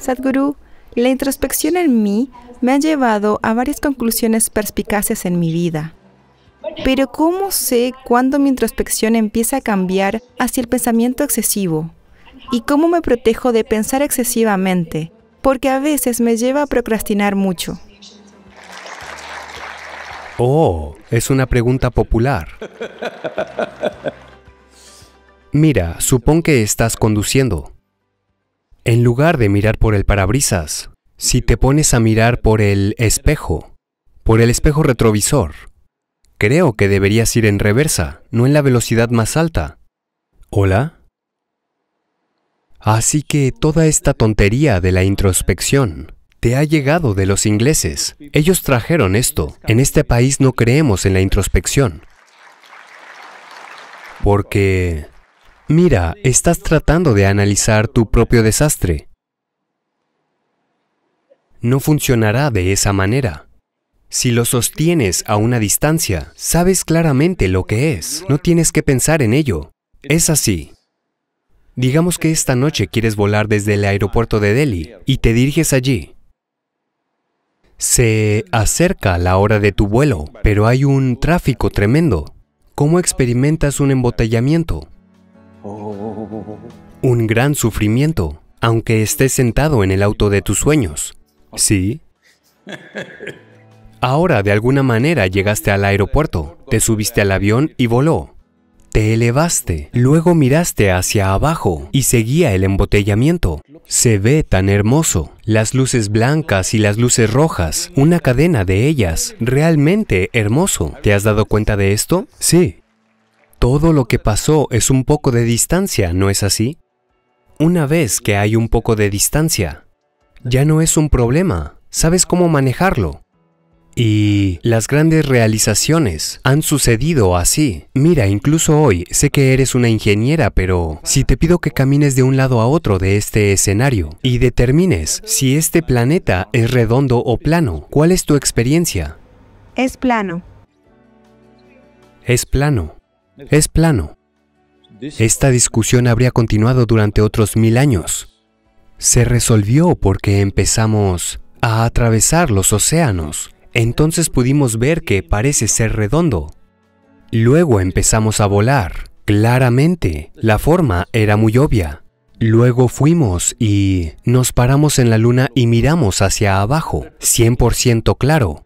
Sadhguru, la introspección en mí me ha llevado a varias conclusiones perspicaces en mi vida. Pero ¿cómo sé cuándo mi introspección empieza a cambiar hacia el pensamiento excesivo? ¿Y cómo me protejo de pensar excesivamente? Porque a veces me lleva a procrastinar mucho. Oh, es una pregunta popular. Mira, supón que estás conduciendo. En lugar de mirar por el parabrisas, si te pones a mirar por el espejo, por el espejo retrovisor, creo que deberías ir en reversa, no en la velocidad más alta. ¿Hola? Así que toda esta tontería de la introspección te ha llegado de los ingleses. Ellos trajeron esto. En este país no creemos en la introspección. Porque Mira, estás tratando de analizar tu propio desastre. No funcionará de esa manera. Si lo sostienes a una distancia, sabes claramente lo que es. No tienes que pensar en ello. Es así. Digamos que esta noche quieres volar desde el aeropuerto de Delhi y te diriges allí. Se acerca la hora de tu vuelo, pero hay un tráfico tremendo. ¿Cómo experimentas un embotellamiento? Un gran sufrimiento, aunque estés sentado en el auto de tus sueños. ¿Sí? Ahora de alguna manera llegaste al aeropuerto, te subiste al avión y voló. Te elevaste, luego miraste hacia abajo y seguía el embotellamiento. Se ve tan hermoso. Las luces blancas y las luces rojas, una cadena de ellas, realmente hermoso. ¿Te has dado cuenta de esto? Sí todo lo que pasó es un poco de distancia, ¿no es así? Una vez que hay un poco de distancia, ya no es un problema, sabes cómo manejarlo. Y las grandes realizaciones han sucedido así. Mira, incluso hoy sé que eres una ingeniera, pero si te pido que camines de un lado a otro de este escenario y determines si este planeta es redondo o plano, ¿cuál es tu experiencia? Es plano. Es plano es plano. Esta discusión habría continuado durante otros mil años. Se resolvió porque empezamos a atravesar los océanos. Entonces pudimos ver que parece ser redondo. Luego empezamos a volar. Claramente, la forma era muy obvia. Luego fuimos y nos paramos en la luna y miramos hacia abajo, 100% claro.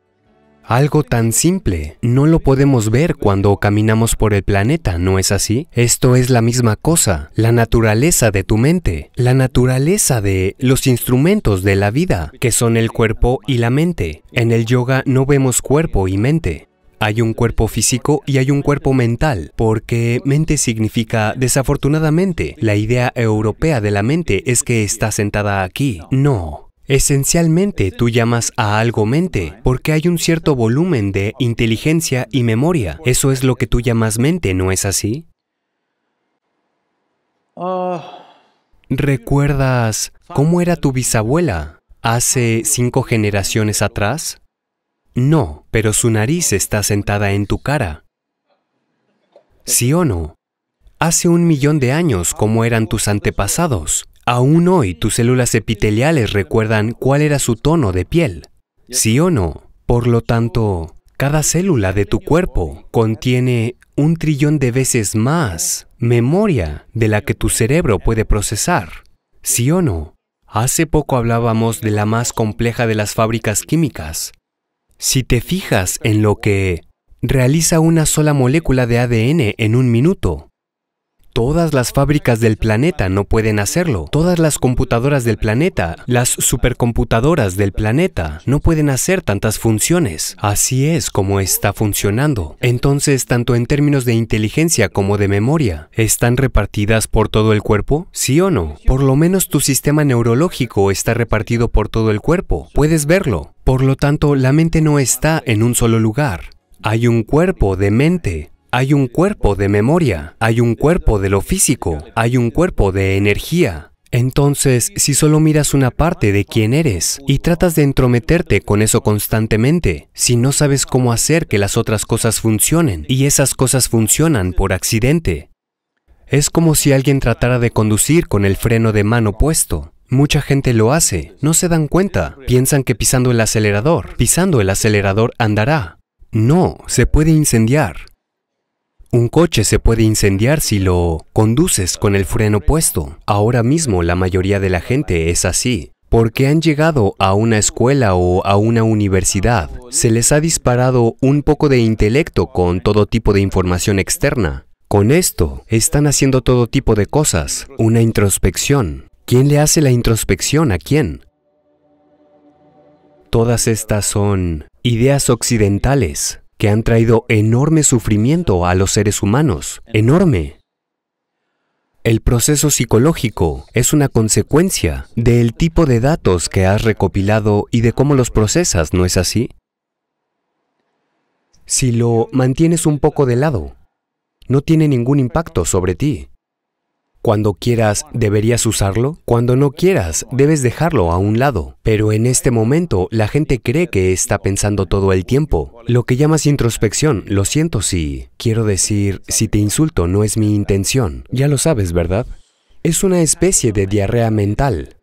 Algo tan simple. No lo podemos ver cuando caminamos por el planeta, ¿no es así? Esto es la misma cosa, la naturaleza de tu mente, la naturaleza de los instrumentos de la vida, que son el cuerpo y la mente. En el yoga no vemos cuerpo y mente, hay un cuerpo físico y hay un cuerpo mental, porque mente significa desafortunadamente. La idea europea de la mente es que está sentada aquí. No, Esencialmente, tú llamas a algo mente, porque hay un cierto volumen de inteligencia y memoria. Eso es lo que tú llamas mente, ¿no es así? ¿Recuerdas cómo era tu bisabuela hace cinco generaciones atrás? No, pero su nariz está sentada en tu cara. ¿Sí o no? Hace un millón de años, ¿cómo eran tus antepasados? Aún hoy tus células epiteliales recuerdan cuál era su tono de piel, ¿sí o no? Por lo tanto, cada célula de tu cuerpo contiene un trillón de veces más memoria de la que tu cerebro puede procesar, ¿sí o no? Hace poco hablábamos de la más compleja de las fábricas químicas. Si te fijas en lo que realiza una sola molécula de ADN en un minuto, Todas las fábricas del planeta no pueden hacerlo. Todas las computadoras del planeta, las supercomputadoras del planeta, no pueden hacer tantas funciones. Así es como está funcionando. Entonces, tanto en términos de inteligencia como de memoria, ¿están repartidas por todo el cuerpo? ¿Sí o no? Por lo menos tu sistema neurológico está repartido por todo el cuerpo. Puedes verlo. Por lo tanto, la mente no está en un solo lugar. Hay un cuerpo de mente hay un cuerpo de memoria, hay un cuerpo de lo físico, hay un cuerpo de energía. Entonces, si solo miras una parte de quién eres y tratas de entrometerte con eso constantemente, si no sabes cómo hacer que las otras cosas funcionen y esas cosas funcionan por accidente, es como si alguien tratara de conducir con el freno de mano puesto. Mucha gente lo hace, no se dan cuenta, piensan que pisando el acelerador, pisando el acelerador andará. No, se puede incendiar. Un coche se puede incendiar si lo conduces con el freno puesto. Ahora mismo la mayoría de la gente es así. Porque han llegado a una escuela o a una universidad, se les ha disparado un poco de intelecto con todo tipo de información externa. Con esto, están haciendo todo tipo de cosas, una introspección. ¿Quién le hace la introspección a quién? Todas estas son ideas occidentales, que han traído enorme sufrimiento a los seres humanos, enorme. El proceso psicológico es una consecuencia del tipo de datos que has recopilado y de cómo los procesas, ¿no es así? Si lo mantienes un poco de lado, no tiene ningún impacto sobre ti. Cuando quieras, deberías usarlo. Cuando no quieras, debes dejarlo a un lado. Pero en este momento, la gente cree que está pensando todo el tiempo. Lo que llamas introspección, lo siento si... Quiero decir, si te insulto no es mi intención. Ya lo sabes, ¿verdad? Es una especie de diarrea mental.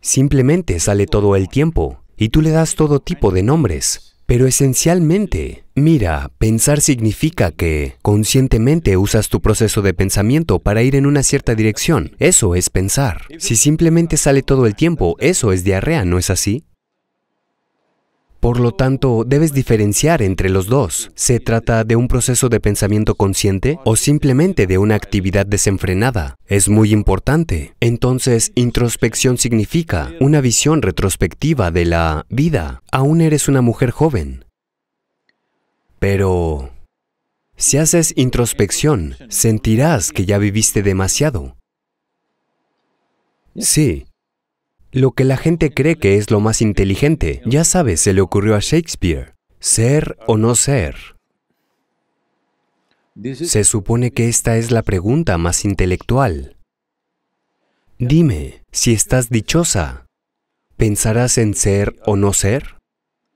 Simplemente sale todo el tiempo, y tú le das todo tipo de nombres. Pero esencialmente, mira, pensar significa que conscientemente usas tu proceso de pensamiento para ir en una cierta dirección. Eso es pensar. Si simplemente sale todo el tiempo, eso es diarrea, ¿no es así? Por lo tanto, debes diferenciar entre los dos. ¿Se trata de un proceso de pensamiento consciente o simplemente de una actividad desenfrenada? Es muy importante. Entonces, introspección significa una visión retrospectiva de la vida. Aún eres una mujer joven. Pero... Si haces introspección, sentirás que ya viviste demasiado. Sí, lo que la gente cree que es lo más inteligente. Ya sabes, se le ocurrió a Shakespeare, ser o no ser. Se supone que esta es la pregunta más intelectual. Dime, si estás dichosa, ¿pensarás en ser o no ser?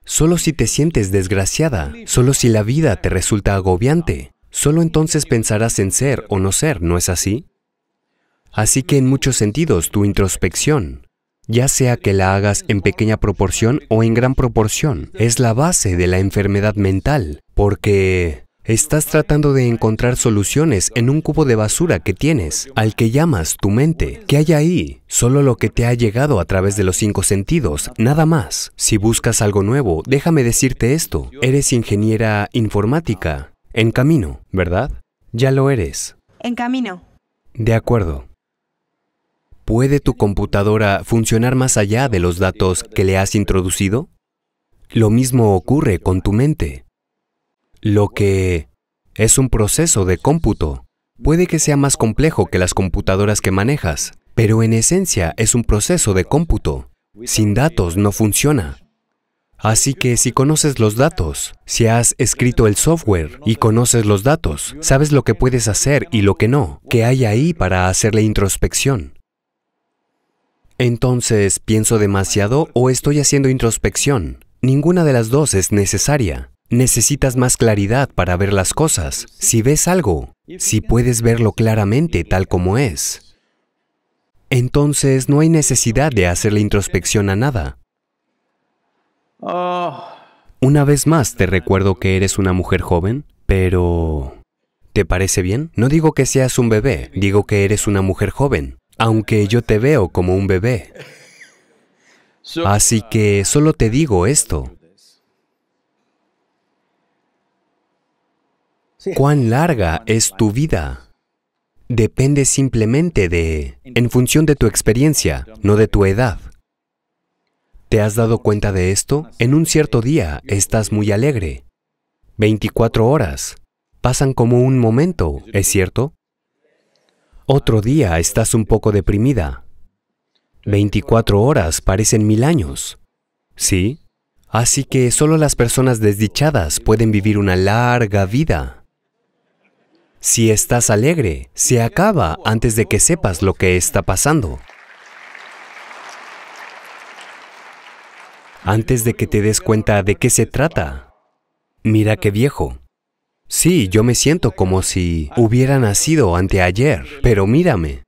Solo si te sientes desgraciada, solo si la vida te resulta agobiante, solo entonces pensarás en ser o no ser, ¿no es así? Así que en muchos sentidos tu introspección, ya sea que la hagas en pequeña proporción o en gran proporción. Es la base de la enfermedad mental, porque estás tratando de encontrar soluciones en un cubo de basura que tienes, al que llamas tu mente. que hay ahí? Solo lo que te ha llegado a través de los cinco sentidos, nada más. Si buscas algo nuevo, déjame decirte esto, eres ingeniera informática. En camino, ¿verdad? Ya lo eres. En camino. De acuerdo. ¿Puede tu computadora funcionar más allá de los datos que le has introducido? Lo mismo ocurre con tu mente. Lo que es un proceso de cómputo puede que sea más complejo que las computadoras que manejas, pero en esencia es un proceso de cómputo. Sin datos no funciona. Así que si conoces los datos, si has escrito el software y conoces los datos, sabes lo que puedes hacer y lo que no, que hay ahí para hacerle introspección. Entonces, ¿pienso demasiado o estoy haciendo introspección? Ninguna de las dos es necesaria. Necesitas más claridad para ver las cosas. Si ves algo, si puedes verlo claramente tal como es, entonces no hay necesidad de hacerle introspección a nada. Una vez más te recuerdo que eres una mujer joven, pero... ¿Te parece bien? No digo que seas un bebé, digo que eres una mujer joven aunque yo te veo como un bebé. Así que solo te digo esto. Cuán larga es tu vida depende simplemente de, en función de tu experiencia, no de tu edad. ¿Te has dado cuenta de esto? En un cierto día estás muy alegre. 24 horas. Pasan como un momento, ¿es cierto? Otro día estás un poco deprimida. 24 horas parecen mil años. ¿Sí? Así que solo las personas desdichadas pueden vivir una larga vida. Si estás alegre, se acaba antes de que sepas lo que está pasando. Antes de que te des cuenta de qué se trata. Mira qué viejo. Sí, yo me siento como si hubiera nacido anteayer, pero mírame.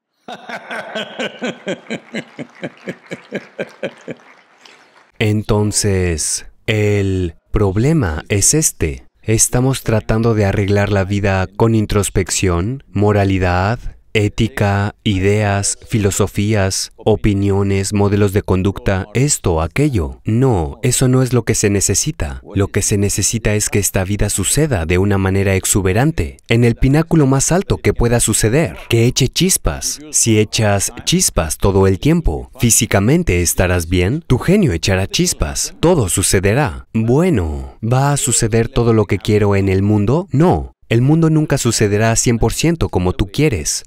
Entonces, el problema es este. Estamos tratando de arreglar la vida con introspección, moralidad, ética, ideas, filosofías, opiniones, modelos de conducta, esto, aquello. No, eso no es lo que se necesita. Lo que se necesita es que esta vida suceda de una manera exuberante, en el pináculo más alto que pueda suceder, que eche chispas. Si echas chispas todo el tiempo, físicamente estarás bien, tu genio echará chispas, todo sucederá. Bueno, ¿va a suceder todo lo que quiero en el mundo? No, el mundo nunca sucederá 100% como tú quieres.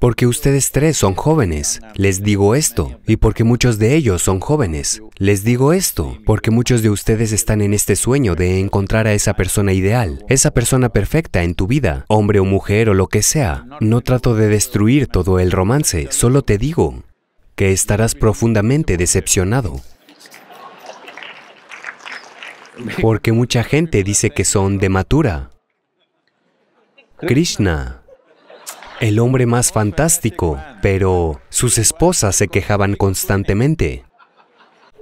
Porque ustedes tres son jóvenes, les digo esto. Y porque muchos de ellos son jóvenes, les digo esto. Porque muchos de ustedes están en este sueño de encontrar a esa persona ideal, esa persona perfecta en tu vida, hombre o mujer o lo que sea. No trato de destruir todo el romance, solo te digo que estarás profundamente decepcionado. Porque mucha gente dice que son de Matura, Krishna, el hombre más fantástico, pero sus esposas se quejaban constantemente.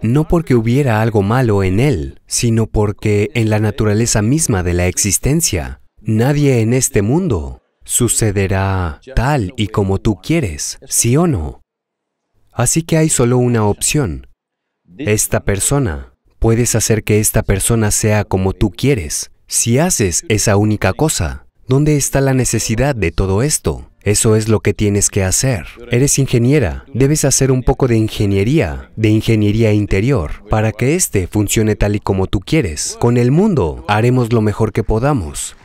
No porque hubiera algo malo en él, sino porque en la naturaleza misma de la existencia, nadie en este mundo sucederá tal y como tú quieres, sí o no. Así que hay solo una opción. Esta persona, puedes hacer que esta persona sea como tú quieres, si haces esa única cosa. ¿Dónde está la necesidad de todo esto? Eso es lo que tienes que hacer. Eres ingeniera, debes hacer un poco de ingeniería, de ingeniería interior, para que éste funcione tal y como tú quieres. Con el mundo haremos lo mejor que podamos.